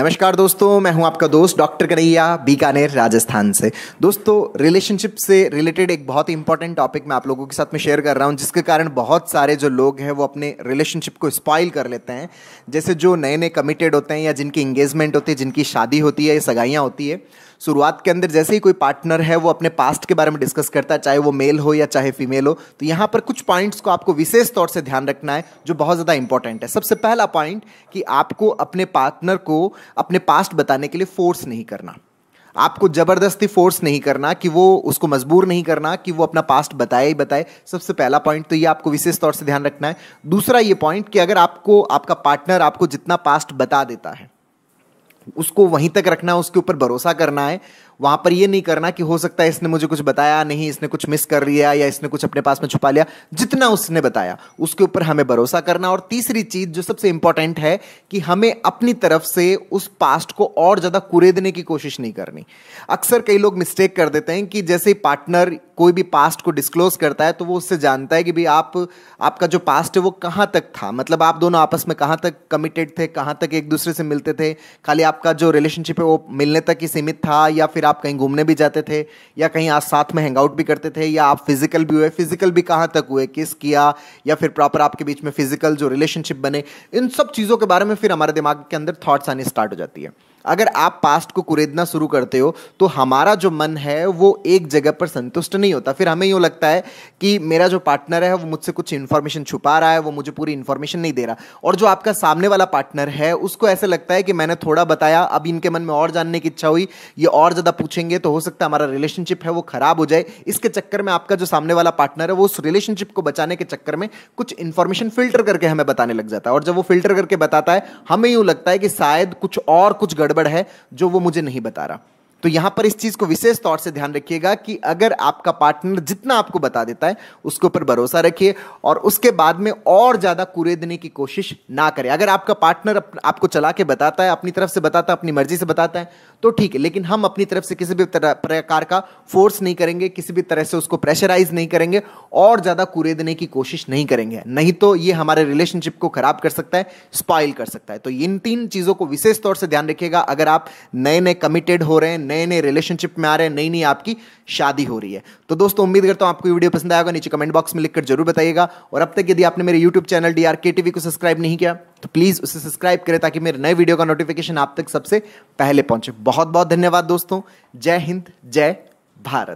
नमस्कार दोस्तों मैं हूं आपका दोस्त डॉक्टर कन्हैया बीकानेर राजस्थान से दोस्तों रिलेशनशिप से रिलेटेड एक बहुत ही इंपॉर्टेंट टॉपिक मैं आप लोगों के साथ में शेयर कर रहा हूं जिसके कारण बहुत सारे जो लोग हैं वो अपने रिलेशनशिप को स्पॉइल कर लेते हैं जैसे जो नए नए कमिटेड होते हैं या जिनकी इंगेजमेंट होती है जिनकी शादी होती है या सगाइयाँ होती है शुरुआत के अंदर जैसे ही कोई पार्टनर है वो अपने पास्ट के बारे में डिस्कस करता है चाहे वो मेल हो या चाहे फीमेल हो तो यहाँ पर कुछ पॉइंट्स को आपको विशेष तौर से ध्यान रखना है जो बहुत ज़्यादा इंपॉर्टेंट है सबसे पहला पॉइंट कि आपको अपने पार्टनर को अपने पास्ट बताने के लिए फोर्स नहीं करना आपको ज़बरदस्ती फोर्स नहीं करना कि वो उसको मजबूर नहीं करना कि वो अपना पास्ट बताए ही बताए सबसे पहला पॉइंट तो ये आपको विशेष तौर से ध्यान रखना है दूसरा ये पॉइंट कि अगर आपको आपका पार्टनर आपको जितना पास्ट बता देता है उसको वहीं तक रखना है उसके ऊपर भरोसा करना है वहां पर यह नहीं करना कि हो सकता है इसने मुझे कुछ बताया नहीं इसने कुछ मिस कर लिया या इसने कुछ अपने पास में छुपा लिया जितना उसने बताया उसके ऊपर हमें भरोसा करना और तीसरी चीज जो सबसे इंपॉर्टेंट है कि हमें अपनी तरफ से उस पास्ट को और ज्यादा कुरेदने की कोशिश नहीं करनी अक्सर कई लोग मिस्टेक कर देते हैं कि जैसे पार्टनर कोई भी पास्ट को डिस्क्लोज करता है तो वो उससे जानता है कि भाई आप आपका जो पास्ट है वो कहां तक था मतलब आप दोनों आपस में कहां तक कमिटेड थे कहां तक एक दूसरे से मिलते थे खाली आपका जो रिलेशनशिप है वो मिलने तक ही सीमित था या फिर फिर आप कहीं घूमने भी जाते थे या कहीं आज साथ में हैंगआउट भी करते थे या आप फिजिकल भी हुए फिजिकल भी कहाँ तक हुए किस किया या फिर प्रॉपर आपके बीच में फिजिकल जो रिलेशनशिप बने इन सब चीज़ों के बारे में फिर हमारे दिमाग के अंदर थाट्स आने स्टार्ट हो जाती है अगर आप पास्ट को कुरेदना शुरू करते हो तो हमारा जो मन है वो एक जगह पर संतुष्ट नहीं होता फिर हमें यूँ लगता है कि मेरा जो पार्टनर है वो मुझसे कुछ इन्फॉर्मेशन छुपा रहा है वो मुझे पूरी इन्फॉर्मेशन नहीं दे रहा और जो आपका सामने वाला पार्टनर है उसको ऐसे लगता है कि मैंने थोड़ा बताया अब इनके मन में और जानने की इच्छा हुई ये और ज़्यादा पूछेंगे तो हो सकता है हमारा रिलेशनशिप है वो खराब हो जाए इसके चक्कर में आपका जो सामने वाला पार्टनर है वो उस रिलेशनशिप को बचाने के चक्कर में कुछ इन्फॉर्मेशन फिल्टर करके हमें बताने लग जाता है और जब वो फिल्टर करके बताता है हमें यूं लगता है कि शायद कुछ और कुछ गड़बड़ है जो वो मुझे नहीं बता रहा तो यहां पर इस चीज को विशेष तौर से ध्यान रखिएगा कि अगर आपका पार्टनर जितना आपको बता देता है उसके ऊपर भरोसा रखिए और उसके बाद में और ज्यादा कुरेदने की कोशिश ना करें अगर आपका पार्टनर आपको चला के बताता है अपनी तरफ से बताता है अपनी मर्जी से बताता है तो ठीक है लेकिन हम अपनी तरफ से किसी भी प्रकार का फोर्स नहीं करेंगे किसी भी तरह से उसको प्रेशराइज नहीं करेंगे और ज्यादा कुरेदने की कोशिश नहीं करेंगे नहीं तो ये हमारे रिलेशनशिप को खराब कर सकता है स्पाइल कर सकता है तो इन तीन चीजों को विशेष तौर से ध्यान रखिएगा अगर आप नए नए कमिटेड हो रहे हैं नए नए रिलेशनशिप में आ रहे हैं नई नई आपकी शादी हो रही है तो दोस्तों उम्मीद करता हूँ आपको वीडियो पसंद आएगा नीचे कमेंट बॉक्स में लिखकर जरूर बताइएगा और अब तक यदि आपने मेरे YouTube channel D R K TV को सब्सक्राइब नहीं किया तो प्लीज़ उसे सब्सक्राइब करें ताकि मेरे नए वीडियो का नोटिफिकेशन आप तक सबसे पहले पहुंचे बहुत बहुत धन्यवाद दोस्तों जय हिंद जय भारत